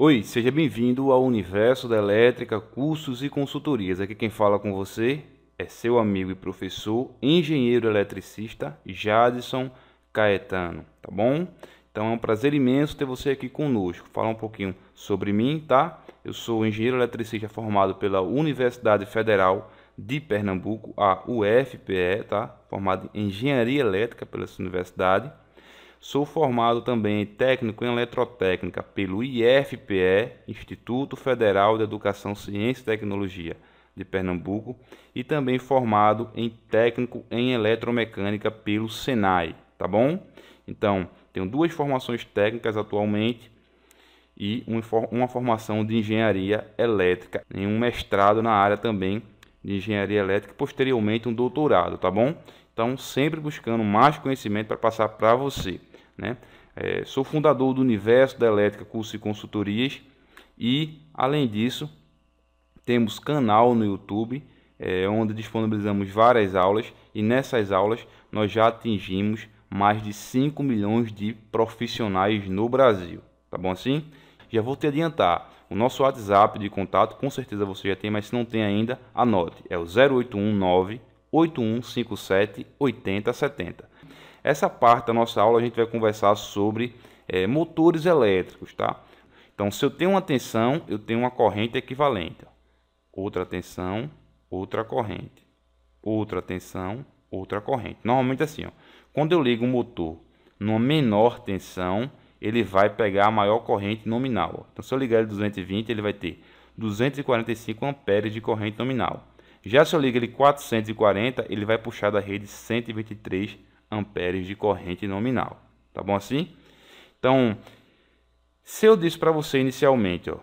Oi, seja bem-vindo ao Universo da Elétrica, cursos e consultorias. Aqui quem fala com você é seu amigo e professor, engenheiro eletricista Jadson Caetano, tá bom? Então é um prazer imenso ter você aqui conosco. Falar um pouquinho sobre mim, tá? Eu sou engenheiro eletricista formado pela Universidade Federal de Pernambuco, a UFPE, tá? Formado em Engenharia Elétrica pela universidade Sou formado também em técnico em eletrotécnica pelo IFPE, Instituto Federal de Educação, Ciência e Tecnologia de Pernambuco, e também formado em técnico em eletromecânica pelo Senai, tá bom? Então, tenho duas formações técnicas atualmente e uma formação de engenharia elétrica, em um mestrado na área também de engenharia elétrica, e posteriormente um doutorado, tá bom? Então, sempre buscando mais conhecimento para passar para você. Né? É, sou fundador do Universo da Elétrica Curso e Consultorias e, além disso, temos canal no YouTube é, onde disponibilizamos várias aulas e nessas aulas nós já atingimos mais de 5 milhões de profissionais no Brasil. Tá bom assim? Já vou te adiantar. O nosso WhatsApp de contato, com certeza você já tem, mas se não tem ainda, anote. É o 0819 8157 8070. Essa parte da nossa aula a gente vai conversar sobre é, motores elétricos, tá? Então, se eu tenho uma tensão, eu tenho uma corrente equivalente. Outra tensão, outra corrente. Outra tensão, outra corrente. Normalmente assim, ó, quando eu ligo o motor numa menor tensão, ele vai pegar a maior corrente nominal. Ó. Então, se eu ligar ele 220, ele vai ter 245 amperes de corrente nominal. Já se eu ligo ele 440, ele vai puxar da rede 123 amperes amperes de corrente nominal. Tá bom assim? Então, se eu disse para você inicialmente ó,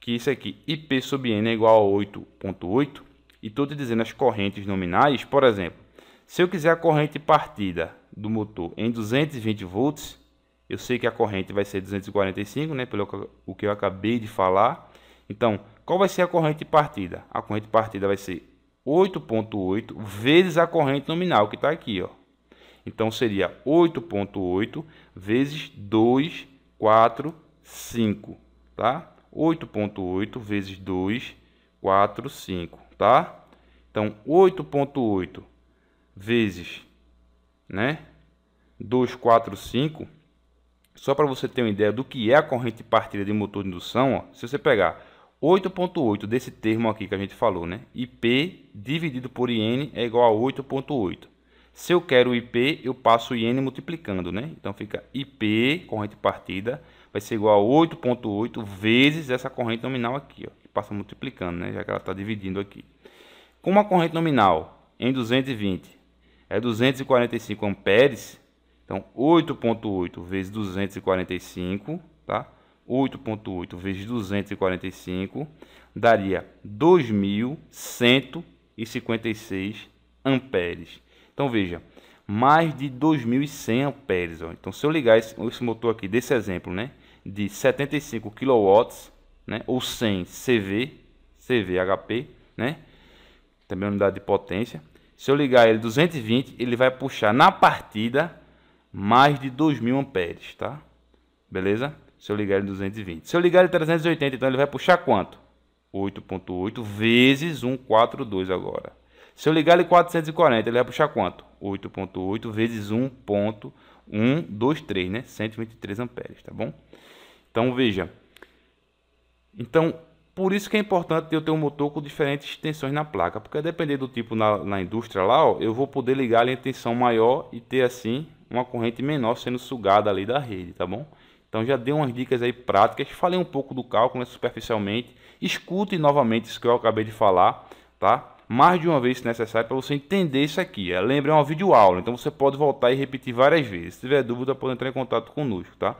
que isso aqui, IP sub N é igual a 8.8, e estou te dizendo as correntes nominais, por exemplo, se eu quiser a corrente partida do motor em 220 volts, eu sei que a corrente vai ser 245, né, pelo o que eu acabei de falar. Então, qual vai ser a corrente partida? A corrente partida vai ser 8.8 vezes a corrente nominal que está aqui, ó, então seria 8.8 vezes 2, 4, 5, tá? 8.8 vezes 2, 4, 5, tá? Então 8.8 vezes, né? 2, 4, 5. Só para você ter uma ideia do que é a corrente partida de motor de indução, ó, se você pegar 8.8 desse termo aqui que a gente falou, né? IP dividido por IN é igual a 8.8. Se eu quero o IP, eu passo o IN multiplicando, né? Então fica IP, corrente partida, vai ser igual a 8.8 vezes essa corrente nominal aqui, ó, que passa multiplicando, né? Já que ela está dividindo aqui. Como a corrente nominal em 220 é 245 amperes, então 8.8 vezes 245, tá? 8.8 vezes 245 daria 2156 amperes. Então veja, mais de 2100 amperes. Ó. Então se eu ligar esse, esse, motor aqui desse exemplo, né, de 75 kW, né, ou 100 CV, CV HP, né, também é unidade de potência. Se eu ligar ele 220, ele vai puxar na partida mais de 2000 amperes, tá? Beleza? Se eu ligar ele 220. Se eu ligar ele 380, então ele vai puxar quanto? 8.8 vezes 142 agora. Se eu ligar ele 440, ele vai puxar quanto? 8.8 vezes 1.123, né? 123 amperes, tá bom? Então, veja. Então, por isso que é importante eu ter um motor com diferentes tensões na placa, porque dependendo do tipo na, na indústria lá, ó, eu vou poder ligar ele em tensão maior e ter assim uma corrente menor sendo sugada ali da rede, tá bom? Então já dei umas dicas aí práticas, falei um pouco do cálculo né, superficialmente, escute novamente isso que eu acabei de falar, tá? mais de uma vez se necessário para você entender isso aqui. É, lembra, é uma videoaula, então você pode voltar e repetir várias vezes. Se tiver dúvida, pode entrar em contato conosco, tá?